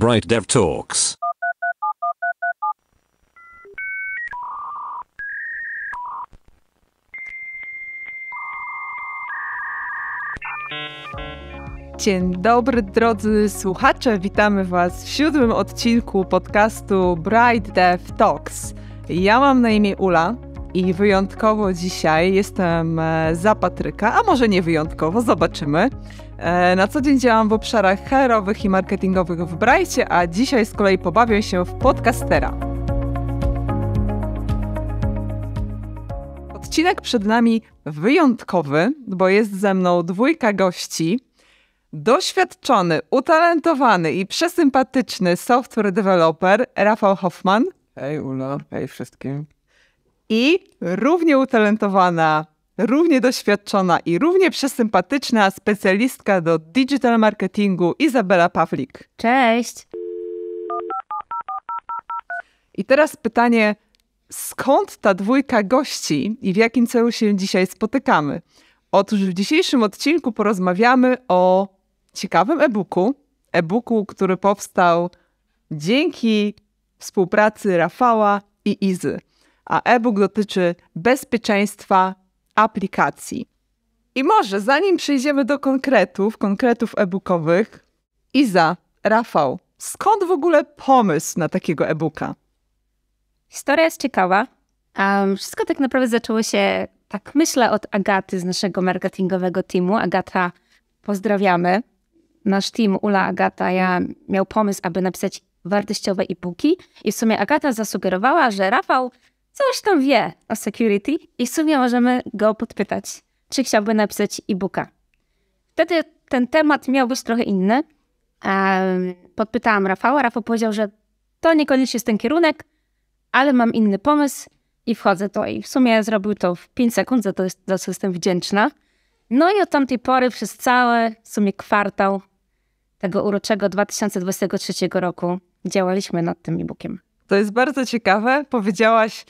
Bright Dev Talks. Dzień dobry drodzy słuchacze, witamy Was w siódmym odcinku podcastu Bright Dev Talks. Ja mam na imię Ula i wyjątkowo dzisiaj jestem e, za Patryka, a może nie wyjątkowo, zobaczymy. E, na co dzień działam w obszarach HR-owych i marketingowych w Brajcie, a dzisiaj z kolei pobawię się w podcastera. Odcinek przed nami wyjątkowy, bo jest ze mną dwójka gości. Doświadczony, utalentowany i przesympatyczny software developer Rafał Hoffman. Hej Ula, hej wszystkim. I równie utalentowana równie doświadczona i równie przesympatyczna specjalistka do digital marketingu Izabela Pawlik. Cześć! I teraz pytanie, skąd ta dwójka gości i w jakim celu się dzisiaj spotykamy? Otóż w dzisiejszym odcinku porozmawiamy o ciekawym e-booku, e-booku, który powstał dzięki współpracy Rafała i Izy. A e-book dotyczy bezpieczeństwa aplikacji. I może zanim przejdziemy do konkretów, konkretów e-bookowych, Iza, Rafał, skąd w ogóle pomysł na takiego e-booka? Historia jest ciekawa. Um, wszystko tak naprawdę zaczęło się, tak myślę, od Agaty z naszego marketingowego teamu. Agata, pozdrawiamy. Nasz team, Ula, Agata, ja miał pomysł, aby napisać wartościowe e-booki i w sumie Agata zasugerowała, że Rafał coś tam wie o security i w sumie możemy go podpytać, czy chciałby napisać e-booka. Wtedy ten temat miał być trochę inny. Podpytałam Rafała, Rafał powiedział, że to niekoniecznie jest ten kierunek, ale mam inny pomysł i wchodzę to. I w sumie zrobił to w 5 sekund, za to, jest, za co jestem wdzięczna. No i od tamtej pory przez cały w sumie kwartał tego uroczego 2023 roku działaliśmy nad tym e-bookiem. To jest bardzo ciekawe. Powiedziałaś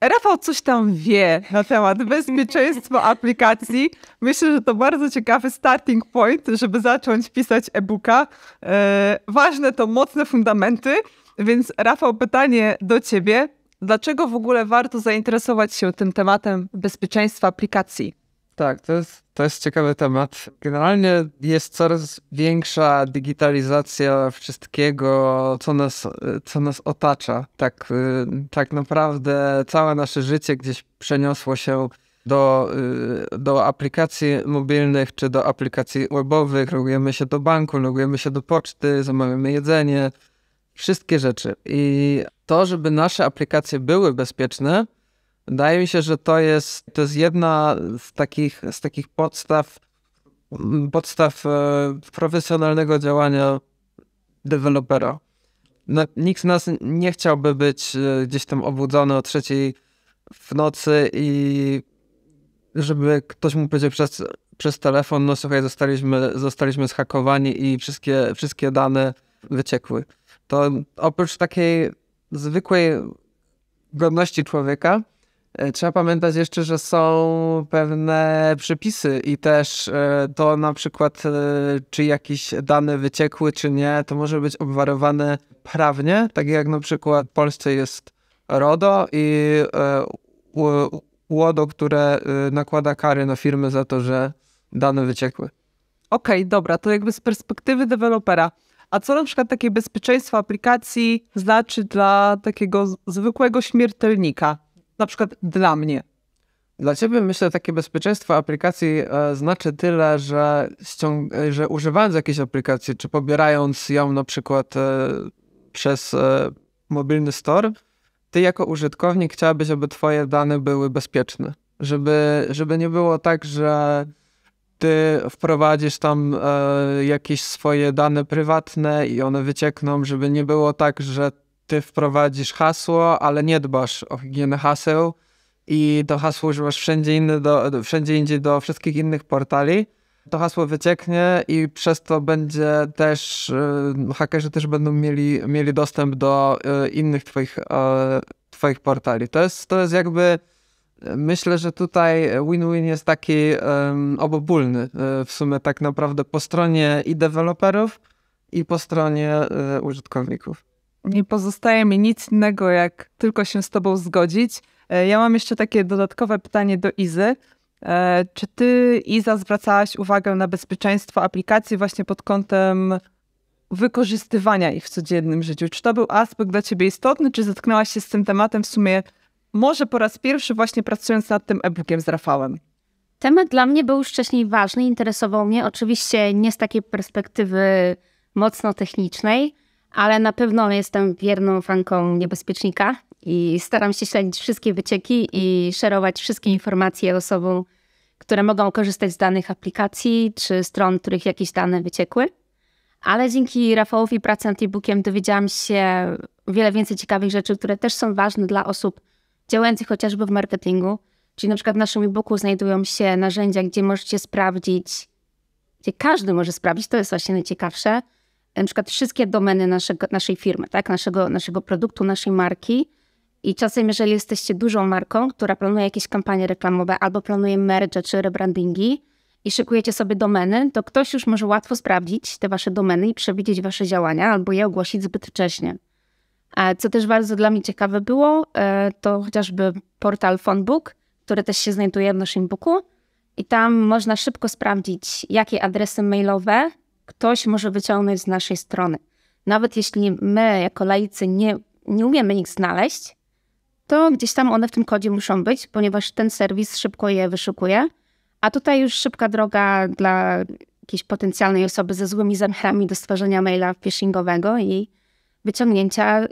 Rafał coś tam wie na temat bezpieczeństwa aplikacji. Myślę, że to bardzo ciekawy starting point, żeby zacząć pisać e-booka. E ważne to mocne fundamenty, więc Rafał, pytanie do ciebie. Dlaczego w ogóle warto zainteresować się tym tematem bezpieczeństwa aplikacji? Tak, to jest, to jest ciekawy temat. Generalnie jest coraz większa digitalizacja wszystkiego, co nas, co nas otacza. Tak, y, tak naprawdę całe nasze życie gdzieś przeniosło się do, y, do aplikacji mobilnych czy do aplikacji webowych. Logujemy się do banku, logujemy się do poczty, zamawiamy jedzenie, wszystkie rzeczy. I to, żeby nasze aplikacje były bezpieczne, Wydaje mi się, że to jest, to jest jedna z takich, z takich podstaw, podstaw e, profesjonalnego działania dewelopera. No, nikt z nas nie chciałby być e, gdzieś tam obudzony o trzeciej w nocy i żeby ktoś mu powiedział przez, przez telefon, no słuchaj, zostaliśmy, zostaliśmy zhakowani i wszystkie, wszystkie dane wyciekły. To oprócz takiej zwykłej godności człowieka, E, trzeba pamiętać jeszcze, że są pewne przepisy i też e, to na przykład, e, czy jakieś dane wyciekły, czy nie, to może być obwarowane prawnie, tak jak na przykład w Polsce jest RODO i łodo, które nakłada kary na firmy za to, że dane wyciekły. Okej, okay, dobra, to jakby z perspektywy dewelopera. A co na przykład takie bezpieczeństwo aplikacji znaczy dla takiego zwykłego śmiertelnika? na przykład dla mnie? Dla ciebie myślę, takie bezpieczeństwo aplikacji e, znaczy tyle, że, ściąg- że używając jakiejś aplikacji, czy pobierając ją na przykład e, przez e, mobilny store, ty jako użytkownik chciałabyś, aby twoje dane były bezpieczne. Żeby, żeby nie było tak, że ty wprowadzisz tam e, jakieś swoje dane prywatne i one wyciekną, żeby nie było tak, że ty wprowadzisz hasło, ale nie dbasz o higienę haseł i to hasło używasz wszędzie, inny do, wszędzie indziej do wszystkich innych portali, to hasło wycieknie i przez to będzie też, y, hakerzy też będą mieli, mieli dostęp do y, innych twoich, yy, twoich portali. To jest, to jest jakby, myślę, że tutaj win-win jest taki obopólny y, w sumie tak naprawdę po stronie i deweloperów, i po stronie użytkowników nie pozostaje mi nic innego, jak tylko się z Tobą zgodzić. E, ja mam jeszcze takie dodatkowe pytanie do Izy. E, czy Ty, Iza, zwracałaś uwagę na bezpieczeństwo aplikacji właśnie pod kątem wykorzystywania ich w codziennym życiu? Czy to był aspekt dla Ciebie istotny, czy zetknęłaś się z tym tematem w sumie może po raz pierwszy właśnie pracując nad tym e-bookiem z Rafałem? Temat dla mnie był już wcześniej ważny, interesował mnie oczywiście nie z takiej perspektywy mocno technicznej, ale na pewno jestem wierną fanką niebezpiecznika i staram się śledzić wszystkie wycieki i szerować wszystkie informacje osobom, które mogą korzystać z danych aplikacji czy stron, których jakieś dane wyciekły. Ale dzięki Rafałowi pracy nad e-bookiem dowiedziałam się wiele więcej ciekawych rzeczy, które też są ważne dla osób działających chociażby w marketingu. Czyli na przykład w naszym e-booku znajdują się narzędzia, gdzie możecie sprawdzić, gdzie każdy może sprawdzić, to jest właśnie najciekawsze, na przykład wszystkie domeny naszego, naszej firmy, tak? naszego, naszego produktu, naszej marki. I czasem, jeżeli jesteście dużą marką, która planuje jakieś kampanie reklamowe albo planuje merge czy rebrandingi i szykujecie sobie domeny, to ktoś już może łatwo sprawdzić te wasze domeny i przewidzieć wasze działania albo je ogłosić zbyt wcześnie. A co też bardzo dla mnie ciekawe było, e, to chociażby portal Phonebook, który też się znajduje w naszym booku. I tam można szybko sprawdzić, jakie adresy mailowe ktoś może wyciągnąć z naszej strony. Nawet jeśli my, jako laicy, nie, nie umiemy ich znaleźć, to gdzieś tam one w tym kodzie muszą być, ponieważ ten serwis szybko je wyszukuje. A tutaj już szybka droga dla jakiejś potencjalnej osoby ze złymi zamiarami do stworzenia maila phishingowego i wyciągnięcia y,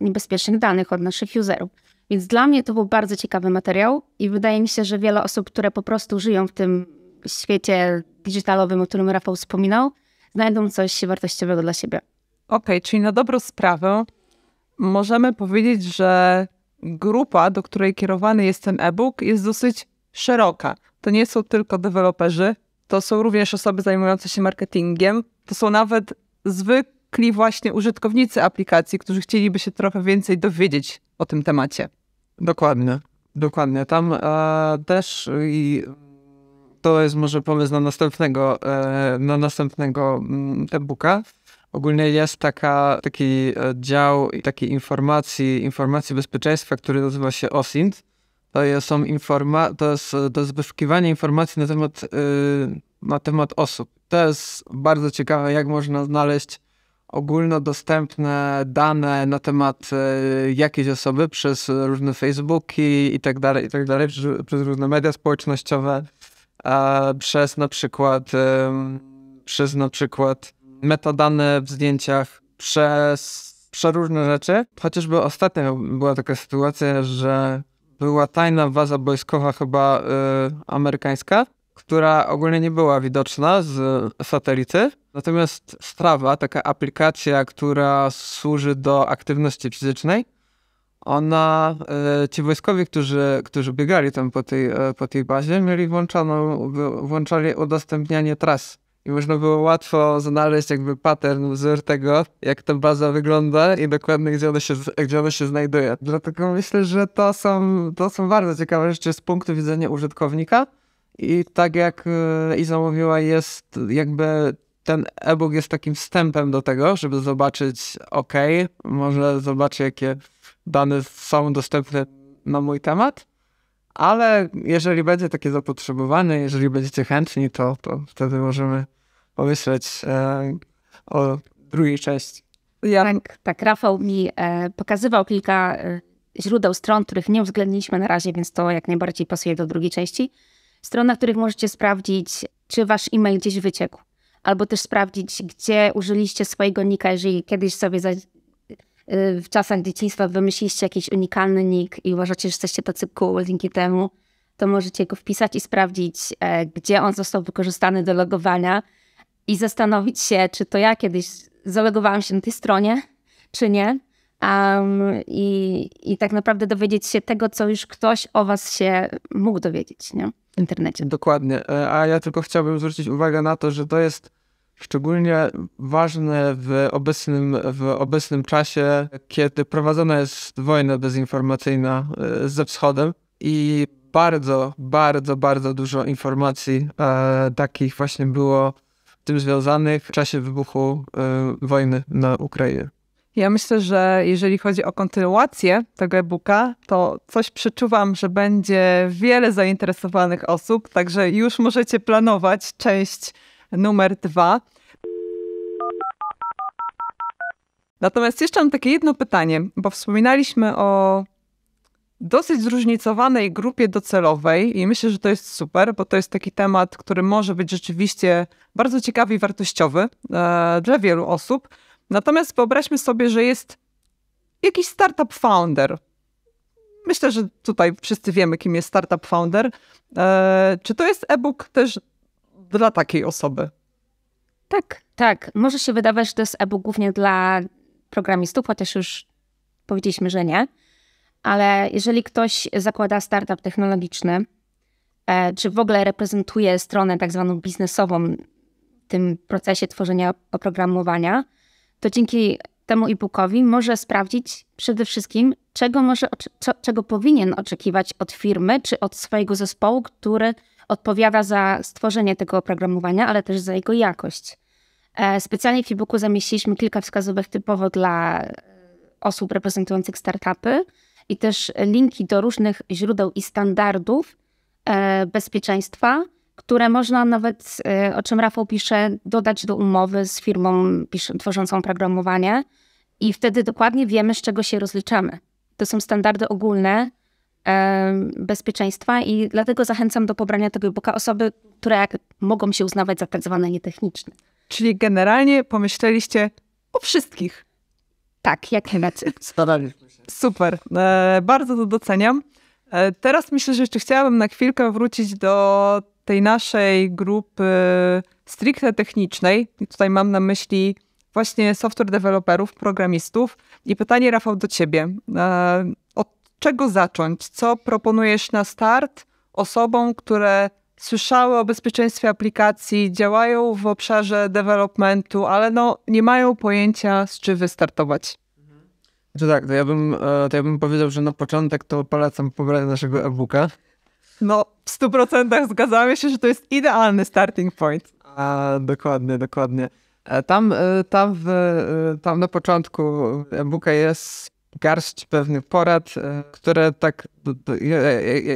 niebezpiecznych danych od naszych userów. Więc dla mnie to był bardzo ciekawy materiał i wydaje mi się, że wiele osób, które po prostu żyją w tym świecie digitalowym, o którym Rafał wspominał, znajdą coś wartościowego dla siebie. Okej, okay, czyli na dobrą sprawę możemy powiedzieć, że grupa, do której kierowany jest ten e-book, jest dosyć szeroka. To nie są tylko deweloperzy, to są również osoby zajmujące się marketingiem, to są nawet zwykli właśnie użytkownicy aplikacji, którzy chcieliby się trochę więcej dowiedzieć o tym temacie. Dokładnie, dokładnie. Tam e, też i to jest może pomysł na następnego, e, na następnego mm, e-booka. Ogólnie jest taka, taki e, dział takiej informacji, informacji bezpieczeństwa, który nazywa się OSINT. To, są informa- to, jest, e, to jest wyszukiwanie informacji na temat, na temat osób. To jest bardzo ciekawe, jak można znaleźć ogólnodostępne dane na temat jakiejś osoby przez różne Facebooki i tak dalej, i tak dalej, przez różne media społecznościowe e, przez na przykład e, przez na przykład metadane w zdjęciach, przez przeróżne rzeczy. Chociażby ostatnio była taka sytuacja, że była tajna waza wojskowa chyba y, amerykańska, która ogólnie nie była widoczna z satelity. Natomiast Strava, taka aplikacja, która służy do aktywności fizycznej, ona, e, ci wojskowi, którzy, którzy biegali tam po tej, e, po tej bazie, mieli włączoną, włączali udostępnianie tras. I można było łatwo znaleźć jakby pattern, wzór tego, jak ta baza wygląda i dokładnie gdzie ona się, gdzie ona się znajduje. Dlatego myślę, że to są, to są bardzo ciekawe rzeczy z punktu widzenia użytkownika. I tak jak e, Iza mówiła, jest jakby ten e-book jest takim wstępem do tego, żeby zobaczyć, ok, może zobaczyć jakie dane są dostępne na mój temat, ale jeżeli będzie takie zapotrzebowanie, jeżeli będziecie chętni, to, to wtedy możemy pomyśleć e, o drugiej części. Ja... Tak, tak, Rafał mi e, pokazywał kilka e, źródeł stron, których nie uwzględniliśmy na razie, więc to jak najbardziej pasuje do drugiej części. Strona, na których możecie sprawdzić, czy wasz e-mail gdzieś wyciekł, albo też sprawdzić, gdzie użyliście swojego nika, jeżeli kiedyś sobie Y, w czasach dzieciństwa wymyśliście jakiś unikalny nick i uważacie, że jesteście tacy cool dzięki temu, to możecie go wpisać i sprawdzić, e, gdzie on został wykorzystany do logowania i zastanowić się, czy to ja kiedyś zalogowałam się na tej stronie, czy nie. Um, i, I tak naprawdę dowiedzieć się tego, co już ktoś o was się mógł dowiedzieć nie? w internecie. Dokładnie. E, a ja tylko chciałbym zwrócić uwagę na to, że to jest szczególnie ważne w obecnym, w obecnym czasie, kiedy prowadzona jest wojna dezinformacyjna e, ze wschodem i bardzo, bardzo, bardzo dużo informacji e, takich właśnie było tym związanych w czasie wybuchu e, wojny na Ukrainie. Ja myślę, że jeżeli chodzi o kontynuację tego e-booka, to coś przeczuwam, że będzie wiele zainteresowanych osób, także już możecie planować część numer dwa. Natomiast jeszcze mam takie jedno pytanie, bo wspominaliśmy o dosyć zróżnicowanej grupie docelowej i myślę, że to jest super, bo to jest taki temat, który może być rzeczywiście bardzo ciekawy i wartościowy e, dla wielu osób. Natomiast wyobraźmy sobie, że jest jakiś startup founder. Myślę, że tutaj wszyscy wiemy, kim jest startup founder. E, czy to jest e-book też dla takiej osoby. Tak, tak. Może się wydawać, że to jest e-book głównie dla programistów, chociaż już powiedzieliśmy, że nie. Ale jeżeli ktoś zakłada startup technologiczny, e, czy w ogóle reprezentuje stronę tak zwaną biznesową w tym procesie tworzenia oprogramowania, to dzięki temu e-bookowi może sprawdzić przede wszystkim, czego, może, czego powinien oczekiwać od firmy czy od swojego zespołu, który odpowiada za stworzenie tego oprogramowania, ale też za jego jakość. E, specjalnie w e-booku zamieściliśmy kilka wskazówek typowo dla e, osób reprezentujących startupy i też linki do różnych źródeł i standardów e, bezpieczeństwa, które można nawet, o czym Rafał pisze, dodać do umowy z firmą tworzącą programowanie i wtedy dokładnie wiemy, z czego się rozliczamy. To są standardy ogólne, bezpieczeństwa i dlatego zachęcam do pobrania tego e-booka osoby, które mogą się uznawać za tak zwane nietechniczne. Czyli generalnie pomyśleliście o wszystkich. Tak, jak najbardziej. Staraliśmy się. Super, e, bardzo to doceniam. E, teraz myślę, że jeszcze chciałabym na chwilkę wrócić do tej naszej grupy stricte technicznej. I tutaj mam na myśli właśnie software deweloperów, programistów. I pytanie, Rafał, do ciebie. E, od czego zacząć? Co proponujesz na start osobom, które słyszały o bezpieczeństwie aplikacji, działają w obszarze developmentu, ale no, nie mają pojęcia, z czym wystartować? Znaczy tak, to ja, bym, e, to ja bym powiedział, że na początek to polecam pobranie naszego e-booka. No, w 100% zgadzamy się, że to jest idealny starting point. A, dokładnie, dokładnie. E, tam, e, tam, w, tam na początku e-booka jest garść pewnych porad, e, które tak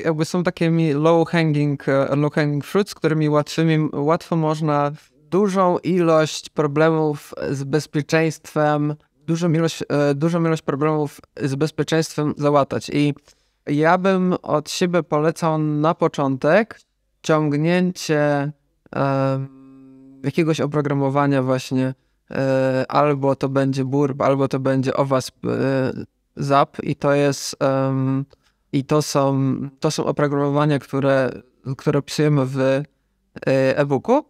jakby są takimi low hanging, e, low hanging fruits, którymi łatwymi, łatwo można dużą ilość problemów z bezpieczeństwem, dużą ilość, e, dużą ilość problemów z bezpieczeństwem załatać. I ja bym od siebie polecał na początek ciągnięcie jakiegoś oprogramowania właśnie E, albo to będzie burb, albo to będzie OWASP e, ZAP i to jest um, i to są, to są oprogramowania, które, które pisujemy w e, e-booku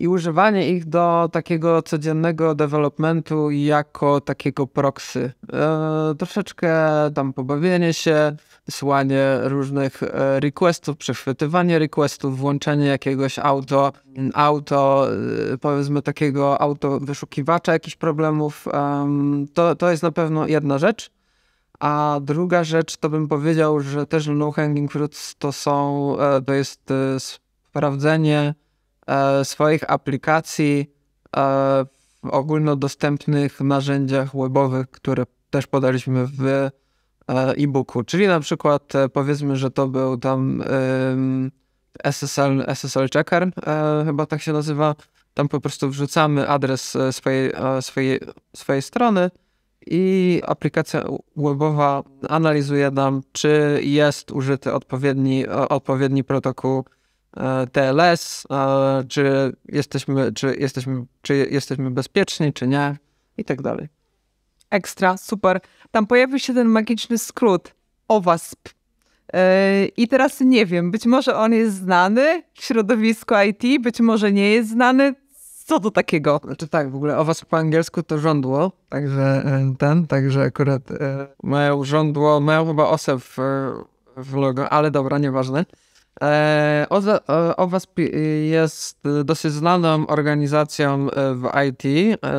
i używanie ich do takiego codziennego developmentu jako takiego proxy. E, troszeczkę tam pobawienie się, wysyłanie różnych e, requestów, przechwytywanie requestów, włączenie jakiegoś auto, mm, auto e, powiedzmy takiego auto wyszukiwacza jakichś problemów. to, to jest na pewno jedna rzecz. A druga rzecz, to bym powiedział, że też low hanging fruits to są, e, to jest sprawdzenie E, swoich aplikacji e, w ogólnodostępnych narzędziach webowych, które też podaliśmy w e, e-booku. Czyli na przykład powiedzmy, że to był tam SSL, SSL Checker, chyba tak się nazywa. Tam po prostu wrzucamy adres swojej, swojej, swojej strony i aplikacja webowa analizuje nam, czy jest użyty odpowiedni, odpowiedni protokół E, TLS, e, czy jesteśmy, czy jesteśmy, czy jesteśmy bezpieczni, czy nie i tak dalej. Ekstra, super. Tam pojawił się ten magiczny skrót OWASP. E, I teraz nie wiem, być może on jest znany w środowisku IT, być może nie jest znany. Co to takiego? Znaczy tak, w ogóle OWASP po angielsku to rządło, także ten, także akurat mają rządło, mają chyba OSE w, w logo, ale dobra, nieważne. E, o, e, OWASP jest dosyć znaną organizacją e, w IT,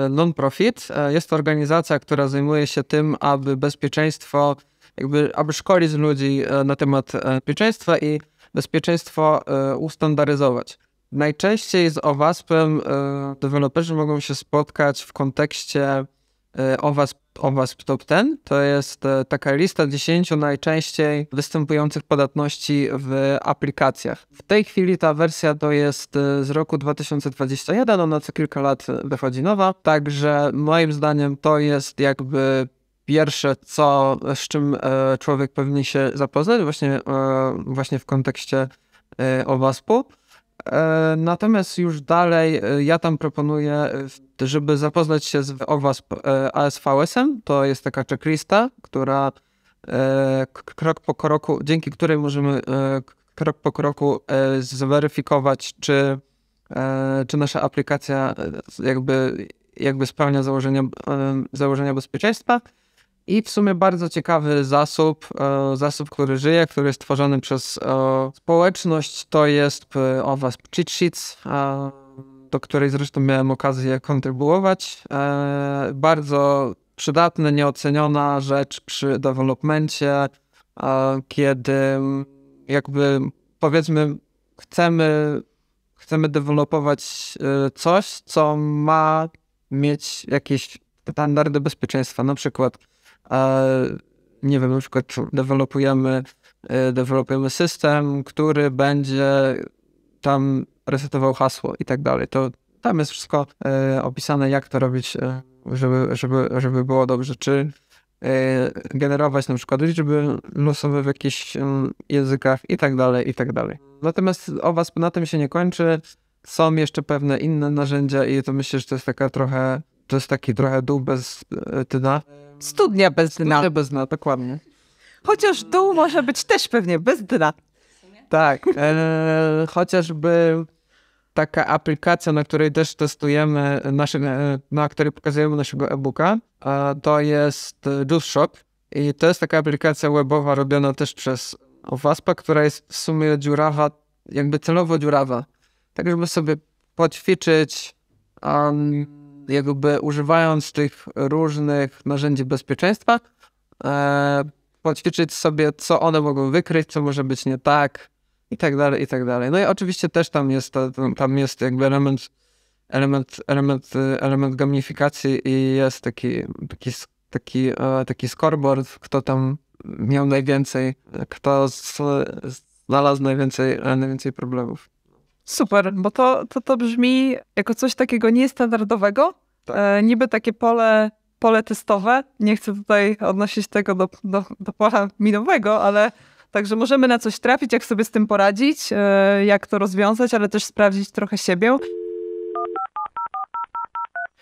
non-profit. Jest to organizacja, która zajmuje się tym, aby bezpieczeństwo, jakby, aby szkolić ludzi na temat bezpieczeństwa i bezpieczeństwo ustandaryzować. Najczęściej z OWASP-em deweloperzy mogą się spotkać w kontekście OWASP o WASP Top 10 to jest e, taka lista 10 najczęściej występujących podatności w aplikacjach. W tej chwili ta wersja to jest e, z roku 2021, ona co kilka lat wychodzi nowa, także moim zdaniem to jest jakby pierwsze, co, z czym e, człowiek powinien się zapoznać właśnie, właśnie w kontekście OWASP-u. E, natomiast już dalej e, ja tam proponuję, e, żeby zapoznać się z OWASP ASVS-em. To jest taka checklista, która krok po kroku, dzięki której możemy krok po kroku zweryfikować, czy, czy nasza aplikacja jakby, jakby spełnia założenia, założenia bezpieczeństwa. I w sumie bardzo ciekawy zasób, e, zasób, który żyje, który jest tworzony przez e, społeczność, to jest e, owa Cheat Sheets, do której zresztą miałem okazję kontrybuować. Bardzo przydatna, nieoceniona rzecz przy dewelopmencie, kiedy jakby powiedzmy chcemy, chcemy dewelopować coś, co ma mieć jakieś standardy bezpieczeństwa, na przykład a nie wiem, na przykład dewelopujemy, e, dewelopujemy system, który będzie tam resetował hasło i tak dalej. To tam jest wszystko e, opisane, jak to robić, e, żeby, żeby, żeby było dobrze. Czy generować na przykład liczby losowe w jakichś mm, językach i tak dalej, i tak dalej. Natomiast was na tym się nie kończy. Są jeszcze pewne inne narzędzia i to myślę, że to jest taka trochę, to jest taki trochę dół bez tyna. Studnia bez dna. Studnia bez dna, dokładnie. Chociaż dół może być też pewnie bez dna. Tak, e, chociażby taka aplikacja, na której też testujemy, nasze, e, na której pokazujemy naszego e-booka, to jest Juice Shop. I to jest taka aplikacja webowa robiona też przez Waspa, która jest w sumie dziurawa, jakby celowo dziurawa. Tak, żeby sobie poćwiczyć, um, jakby używając tych różnych narzędzi bezpieczeństwa, e, poćwiczyć sobie, co one mogą wykryć, co może być nie tak i tak dalej, i tak dalej. No i oczywiście też tam jest, tam jest jakby element, element, element, e, element gamifikacji i jest taki, taki, taki, e, taki scoreboard, kto tam miał najwięcej, kto znalazł najwięcej, najwięcej problemów. Super, bo to, to, to brzmi jako coś takiego niestandardowego. Tak. E, niby takie pole, pole testowe. Nie chcę tutaj odnosić tego do, do, do pola minowego, ale także możemy na coś trafić, jak sobie z tym poradzić, e, jak to rozwiązać, ale też sprawdzić trochę siebie.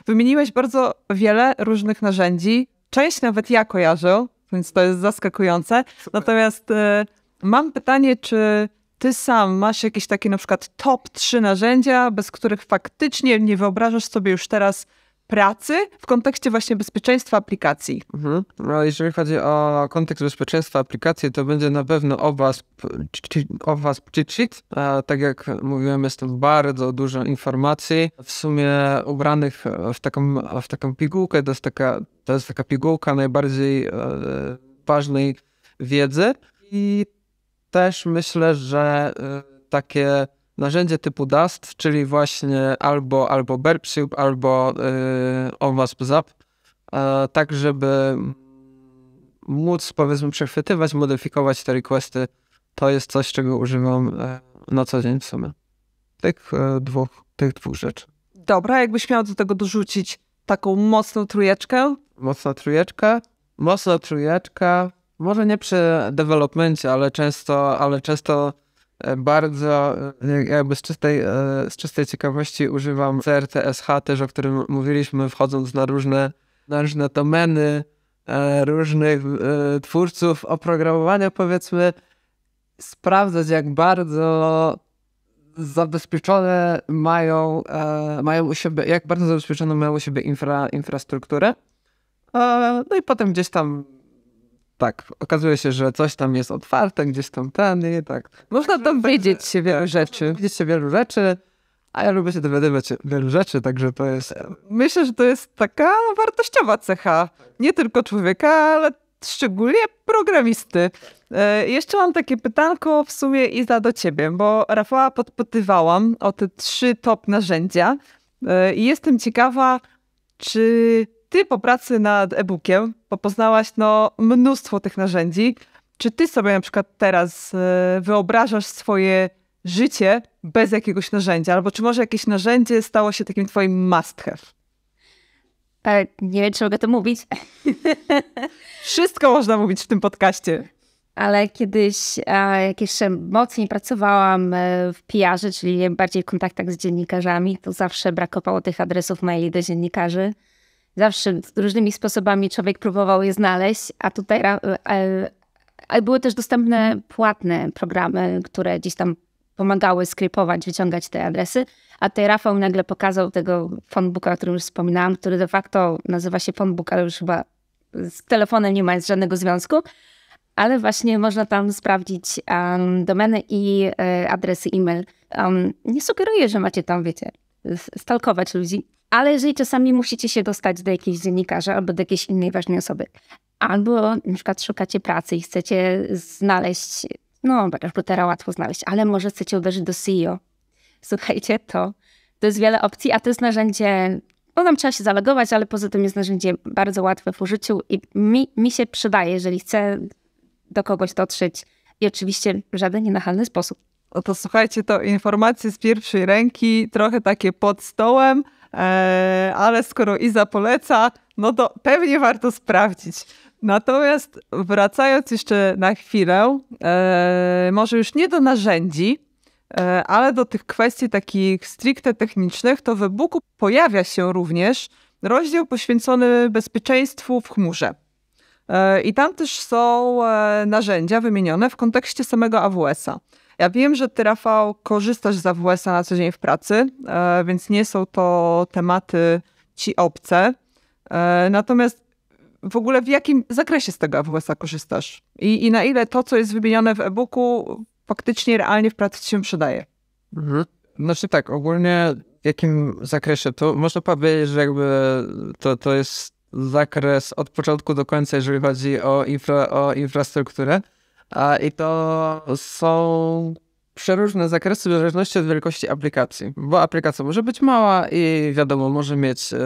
Wymieniłeś bardzo wiele różnych narzędzi. Część nawet ja kojarzę, więc to jest zaskakujące. Super. Natomiast e, mam pytanie, czy ty sam masz jakieś takie na przykład top trzy narzędzia, bez których faktycznie nie wyobrażasz sobie już teraz pracy w kontekście właśnie bezpieczeństwa aplikacji? Mhm. No, jeżeli chodzi o kontekst bezpieczeństwa aplikacji, to będzie na pewno OWASP, OWASP cheat sheet. E, tak jak mówiłem, jest tam bardzo dużo informacji, w sumie ubranych w taką, w taką pigułkę. To jest taka, to jest taka pigułka najbardziej e, ważnej wiedzy. I też myślę, że y, takie narzędzie typu Dast, czyli właśnie albo, albo Berpsiub, albo yy, zap e, tak żeby móc powiedzmy przechwytywać, modyfikować te requesty, to jest coś, czego używam e, na co dzień w sumie. Tych e, dwóch, tych dwóch rzeczy. Dobra, jakbyś miał do tego dorzucić taką mocną trujeczkę. Mocna trujeczka. Mocna trujeczka może nie przy dewelopmencie, ale często, ale często e, bardzo e, jakby z czystej, e, z czystej ciekawości używam CRTSH też, o którym mówiliśmy, wchodząc na różne, na różne domeny różnych twórców oprogramowania, powiedzmy, sprawdzać jak bardzo zabezpieczone mają, mają u siebie, jak bardzo zabezpieczoną mają u siebie infra, infrastrukturę. no i potem gdzieś tam tak, okazuje się, że coś tam jest otwarte, gdzieś tam ten, tak. Można tam wiedzieć się wielu tak, rzeczy. Wiedzieć się wielu rzeczy, a ja lubię się dowiadywać wielu rzeczy, także to jest... Tak. Myślę, że to jest taka wartościowa cecha, nie tylko człowieka, ale szczególnie programisty. E, jeszcze mam takie pytanko w sumie za do ciebie, bo Rafała podpytywałam o te trzy top narzędzia e, i jestem ciekawa, czy ty po pracy nad e-bookiem poznałaś no, mnóstwo tych narzędzi. Czy ty sobie na przykład teraz e, wyobrażasz swoje życie bez jakiegoś narzędzia? Albo czy może jakieś narzędzie stało się takim twoim must have? E, nie wiem, czy mogę to mówić. Wszystko można mówić w tym podcaście. Ale kiedyś, e, jak jeszcze mocniej pracowałam w PR-ze, czyli bardziej w kontaktach z dziennikarzami, to zawsze brakowało tych adresów maili do dziennikarzy zawsze różnymi sposobami człowiek próbował je znaleźć, a tutaj e, e, były też dostępne płatne programy, które gdzieś tam pomagały skrypować, wyciągać te adresy, a tutaj Rafał nagle pokazał tego phonebooka, o którym już wspominałam, który de facto nazywa się phonebook, ale już chyba z telefonem nie ma żadnego związku, ale właśnie można tam sprawdzić um, domeny i e, adresy e-mail. Um, nie sugeruję, że macie tam, wiecie, stalkować ludzi, ale jeżeli czasami musicie się dostać do jakiegoś dziennikarza albo do jakiejś innej ważnej osoby, albo na przykład szukacie pracy i chcecie znaleźć, no rekrutera łatwo znaleźć, ale może chcecie uderzyć do CEO. Słuchajcie, to, to jest wiele opcji, a to jest narzędzie, no nam trzeba się zalogować, ale poza tym jest narzędzie bardzo łatwe w użyciu i mi, mi się przydaje, jeżeli chcę do kogoś dotrzeć i oczywiście w żaden nienachalny sposób. No to słuchajcie, to informacje z pierwszej ręki, trochę takie pod stołem, E, ale skoro Iza poleca, no to pewnie warto sprawdzić. Natomiast wracając jeszcze na chwilę, e, może już nie do narzędzi, e, ale do tych kwestii takich stricte technicznych, to w e-booku pojawia się również rozdział poświęcony bezpieczeństwu w chmurze. I tam też są narzędzia wymienione w kontekście samego AWS-a. Ja wiem, że ty, Rafał, korzystasz z AWS-a na co dzień w pracy, e, więc nie są to tematy ci obce. E, natomiast w ogóle w jakim zakresie z tego AWS-a korzystasz? I, I, na ile to, co jest wymienione w e-booku, faktycznie realnie w pracy ci się przydaje? Mhm. Znaczy tak, ogólnie w jakim zakresie? To można powiedzieć, że jakby to, to jest zakres od początku do końca, jeżeli chodzi o, infra, o infrastrukturę. I to są przeróżne zakresy w zależności od wielkości aplikacji, bo aplikacja może być mała i wiadomo, może mieć e,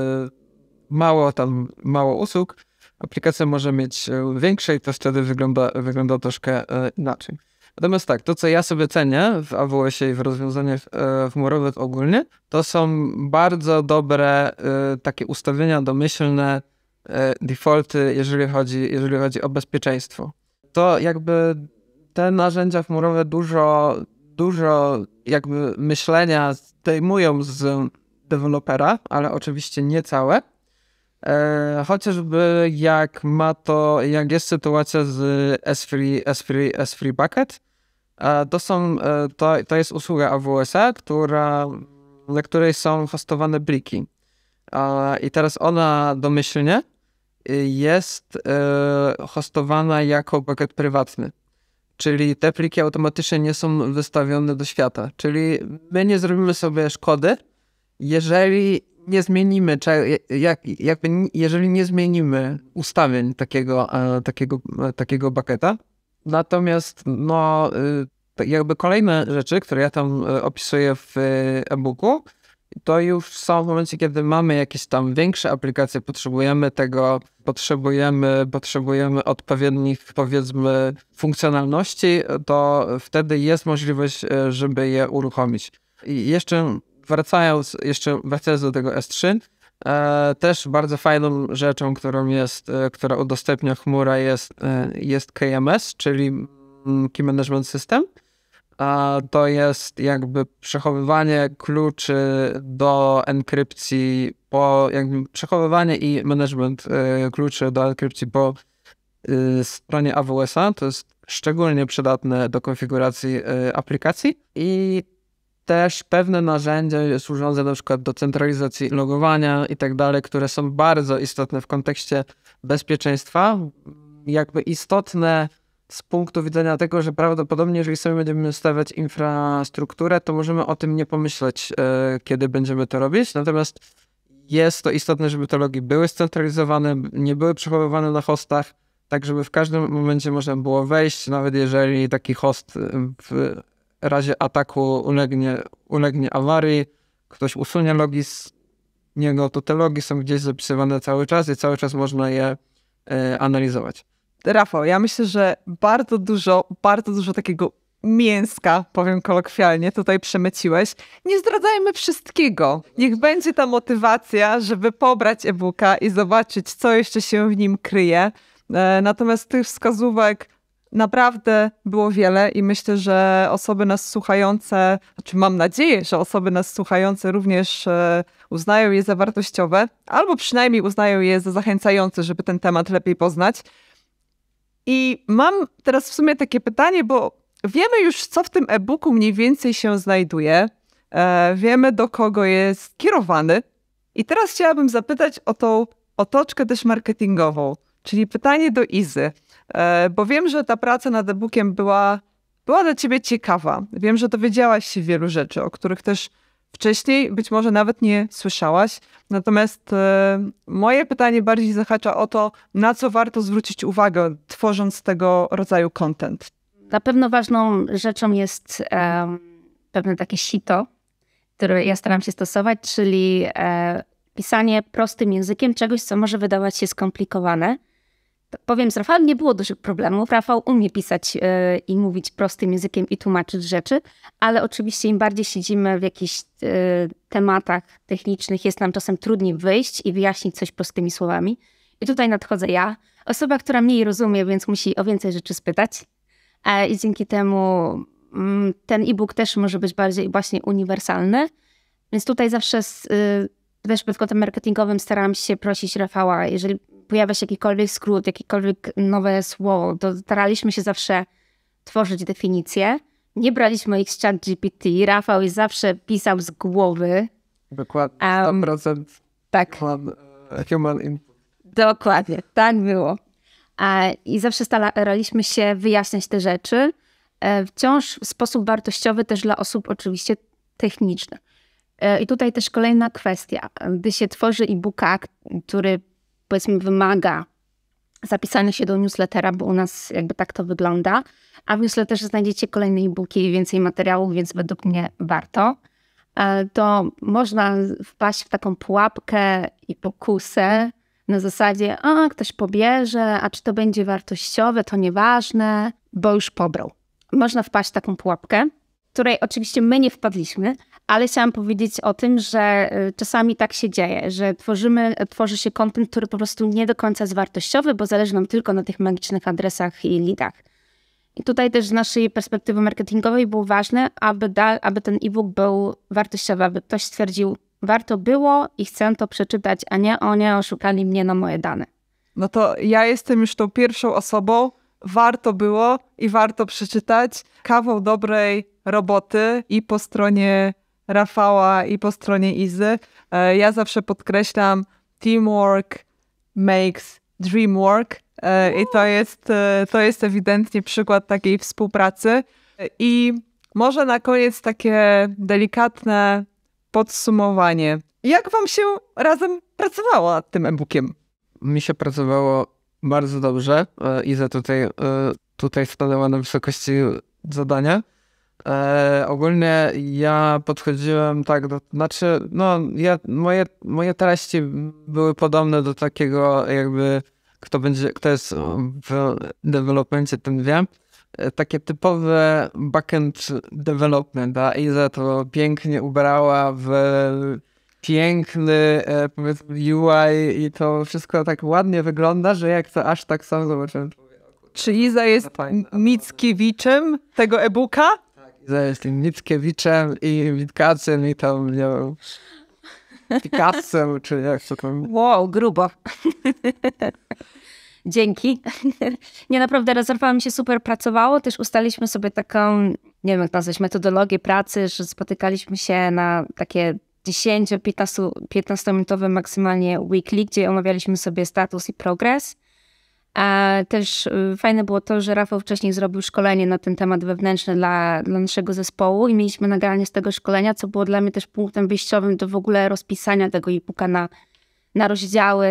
mało tam, mało usług. Aplikacja może mieć e, większe i to wtedy wygląda, wygląda troszkę e, inaczej. Natomiast tak, to co ja sobie cenię w AWS-ie i w rozwiązaniach chmurowych ogólnie, to są bardzo dobre takie ustawienia domyślne, defaulty, jeżeli chodzi, jeżeli chodzi o bezpieczeństwo to jakby te narzędzia chmurowe dużo, dużo jakby myślenia zdejmują z dewelopera, ale oczywiście nie całe. E, chociażby jak ma to, jak jest sytuacja z S3, S3, S3 Bucket, e, to, są, e, to, to jest usługa AWS-a, która, na której są hostowane bliki. I teraz ona domyślnie Y, jest y, hostowana jako bucket prywatny. Czyli te pliki automatycznie nie są wystawione do świata. Czyli my nie zrobimy sobie szkody, jeżeli nie zmienimy, jak, jakby, jeżeli nie zmienimy ustawień takiego, e, takiego, e, takiego bucketa. Natomiast no, y, jakby kolejne rzeczy, które ja tam e, opisuję w e-booku, to już są w momencie, kiedy mamy jakieś tam większe aplikacje, potrzebujemy tego, potrzebujemy, potrzebujemy odpowiednich, powiedzmy, funkcjonalności, to wtedy jest możliwość, e, żeby je uruchomić. I jeszcze wracając, jeszcze wracając do tego S3, e, też bardzo fajną rzeczą, którą jest, e, która udostępnia chmura jest, e, jest KMS, czyli mm, Key Management System a to jest jakby przechowywanie kluczy do enkrypcji po jakby przechowywanie i management y, kluczy do enkrypcji po y, stronie AWS-a. To jest szczególnie przydatne do konfiguracji y, aplikacji i też pewne narzędzia służące na przykład do centralizacji logowania i tak dalej, które są bardzo istotne w kontekście bezpieczeństwa. Jakby istotne z punktu widzenia tego, że prawdopodobnie, jeżeli sobie będziemy stawiać infrastrukturę, to możemy o tym nie pomyśleć, e, kiedy będziemy to robić. Natomiast jest to istotne, żeby te logi były scentralizowane, nie były przechowywane na hostach, tak żeby w każdym momencie można było wejść, nawet jeżeli taki host e, w razie ataku ulegnie, ulegnie awarii, ktoś usunie logi z niego, to te logi są gdzieś zapisywane cały czas i cały czas można je e, analizować. Rafał, ja myślę, że bardzo dużo, bardzo dużo takiego mięska, powiem kolokwialnie, tutaj przemyciłeś. Nie zdradzajmy wszystkiego. Niech będzie ta motywacja, żeby pobrać e-booka i zobaczyć, co jeszcze się w nim kryje. E, natomiast tych wskazówek naprawdę było wiele i myślę, że osoby nas słuchające, znaczy mam nadzieję, że osoby nas słuchające również e, uznają je za wartościowe, albo przynajmniej uznają je za zachęcające, żeby ten temat lepiej poznać. I mam teraz w sumie takie pytanie, bo wiemy już, co w tym e-booku mniej więcej się znajduje, e, wiemy do kogo jest kierowany. I teraz chciałabym zapytać o tą otoczkę też marketingową, czyli pytanie do Izy, e, bo wiem, że ta praca nad e-bookiem była, była dla ciebie ciekawa. Wiem, że dowiedziałaś się wielu rzeczy, o których też wcześniej, być może nawet nie słyszałaś. Natomiast e, moje pytanie bardziej zahacza o to, na co warto zwrócić uwagę, tworząc tego rodzaju content. Na pewno ważną rzeczą jest pewne takie sito, które ja staram się stosować, czyli e, pisanie prostym językiem czegoś, co może wydawać się skomplikowane Powiem z Rafałem, nie było dużych problemów. Rafał umie pisać yy, i mówić prostym językiem i tłumaczyć rzeczy, ale oczywiście im bardziej siedzimy w jakichś yy, tematach technicznych, jest nam czasem trudniej wyjść i wyjaśnić coś prostymi słowami. I tutaj nadchodzę ja, osoba, która mniej rozumie, więc musi o więcej rzeczy spytać. E, I dzięki temu mm, ten e-book też może być bardziej właśnie uniwersalny. Więc tutaj zawsze z, yy, też pod kątem marketingowym staram się prosić Rafała, jeżeli pojawia się jakikolwiek skrót, jakiekolwiek nowe słowo, to staraliśmy się zawsze tworzyć definicje. Nie braliśmy ich z chat GPT. Rafał zawsze pisał z głowy. Dokładnie, 100% um, tak. human, e, human input. Dokładnie, tak było. I zawsze staraliśmy się wyjaśniać te rzeczy. E, wciąż w sposób wartościowy też dla osób oczywiście technicznych. E, I tutaj też kolejna kwestia. Gdy się tworzy e-booka, który powiedzmy wymaga zapisania się do newslettera, bo u nas jakby tak to wygląda. A w newsletterze znajdziecie kolejne e-booki i więcej materiałów, więc według mnie warto. E, to można wpaść w taką pułapkę i pokusę na zasadzie, a ktoś pobierze, a czy to będzie wartościowe, to nieważne, bo już pobrał. Można wpaść w taką pułapkę, której oczywiście my nie wpadliśmy, ale chciałam powiedzieć o tym, że y, czasami tak się dzieje, że tworzymy, tworzy się kontent, który po prostu nie do końca jest wartościowy, bo zależy nam tylko na tych magicznych adresach i lidach. I tutaj też z naszej perspektywy marketingowej było ważne, aby, da, aby ten e-book był wartościowy, aby ktoś stwierdził, warto było i chcę to przeczytać, a nie oni oszukali mnie na moje dane. No to ja jestem już tą pierwszą osobą, warto było i warto przeczytać kawał dobrej roboty i po stronie Rafała i po stronie Izy. E, ja zawsze podkreślam, teamwork makes dream work e, i to jest, e, to jest ewidentnie przykład takiej współpracy. I może na koniec takie delikatne podsumowanie. Jak wam się razem pracowało nad tym e-bookiem? Mi się pracowało bardzo dobrze. Iza tutaj, tutaj stanęła na wysokości zadania. E, ogólnie ja podchodziłem tak, do, znaczy, no, ja, moje, moje treści były podobne do takiego, jakby, kto będzie, kto jest w developmentie, ten wie. E, takie typowe backend development, a Iza to pięknie ubrała w piękny, e, powiedzmy, UI i to wszystko tak ładnie wygląda, że jak to aż tak sam zobaczyłem. Czy Iza jest Mickiewiczem tego e-booka? z tym i Witkacem i tam, nie wiem, Picasso, czy jak to tam. Wow, grubo. Dzięki. Nie, naprawdę rezerwa mi się super pracowało. Też ustaliśmy sobie taką, nie wiem jak nazwać, metodologię pracy, że spotykaliśmy się na takie 10-15-minutowe maksymalnie weekly, gdzie omawialiśmy sobie status i progres. A też y, fajne było to, że Rafał wcześniej zrobił szkolenie na ten temat wewnętrzny dla, dla naszego zespołu i mieliśmy nagranie z tego szkolenia, co było dla mnie też punktem wyjściowym do w ogóle rozpisania tego e-booka na, na rozdziały,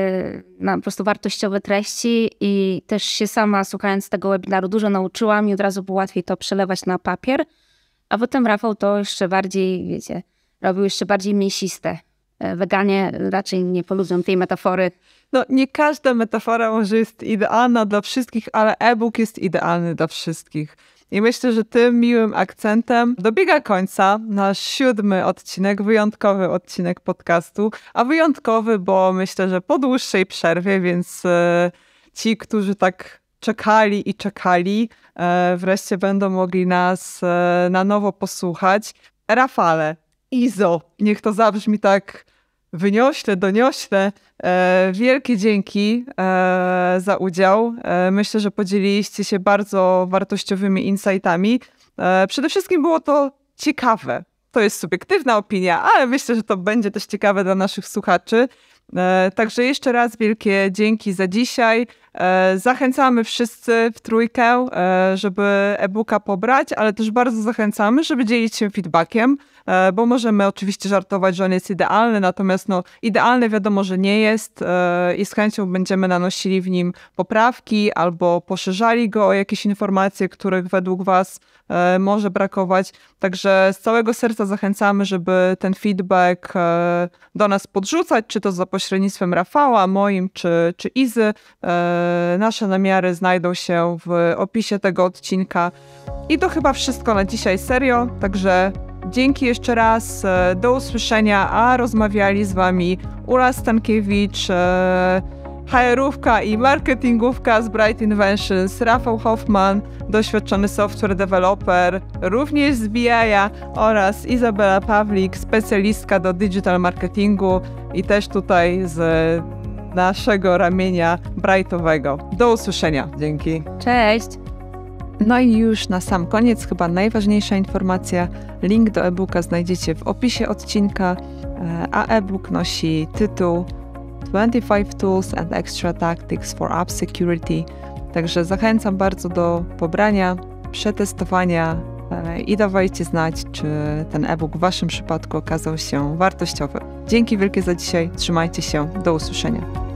na po prostu wartościowe treści i też się sama słuchając tego webinaru dużo nauczyłam i od razu było łatwiej to przelewać na papier. A potem Rafał to jeszcze bardziej, wiecie, robił jeszcze bardziej mięsiste. E, weganie raczej nie polubią tej metafory no, nie każda metafora może jest idealna dla wszystkich, ale e-book jest idealny dla wszystkich. I myślę, że tym miłym akcentem dobiega końca nasz siódmy odcinek, wyjątkowy odcinek podcastu. A wyjątkowy, bo myślę, że po dłuższej przerwie, więc e, ci, którzy tak czekali i czekali, e, wreszcie będą mogli nas e, na nowo posłuchać. Rafale, Izo, niech to zabrzmi tak wyniośle, doniośle. E, wielkie dzięki e, za udział. E, myślę, że podzieliliście się bardzo wartościowymi insightami. E, przede wszystkim było to ciekawe. To jest subiektywna opinia, ale myślę, że to będzie też ciekawe dla naszych słuchaczy. E, także jeszcze raz wielkie dzięki za dzisiaj. E, zachęcamy wszyscy w trójkę, e, żeby e-booka pobrać, ale też bardzo zachęcamy, żeby dzielić się feedbackiem, bo możemy oczywiście żartować, że on jest idealny, natomiast no, idealny wiadomo, że nie jest i z chęcią będziemy nanosili w nim poprawki albo poszerzali go o jakieś informacje, których według Was może brakować. Także z całego serca zachęcamy, żeby ten feedback do nas podrzucać, czy to za pośrednictwem pośrednictwem Rafała, moim czy, czy Izy. E, nasze namiary znajdą się w opisie tego odcinka. I to chyba wszystko na dzisiaj serio, także dzięki jeszcze raz, e, do usłyszenia, a rozmawiali z Wami Ula Stankiewicz, e, HR-ówka i marketingówka z Bright Inventions, Rafał Hoffman, doświadczony software developer, również z bi oraz Izabela Pawlik, specjalistka do digital marketingu i też tutaj z naszego ramienia brightowego. Do usłyszenia. Dzięki. Cześć. No i już na sam koniec chyba najważniejsza informacja. Link do e-booka znajdziecie w opisie odcinka, e, a e-book nosi tytuł 25 Tools and Extra Tactics for App Security. Także zachęcam bardzo do pobrania, przetestowania e, i dawajcie znać, czy ten e-book w Waszym przypadku okazał się wartościowy. Dzięki wielkie za dzisiaj, trzymajcie się, do usłyszenia.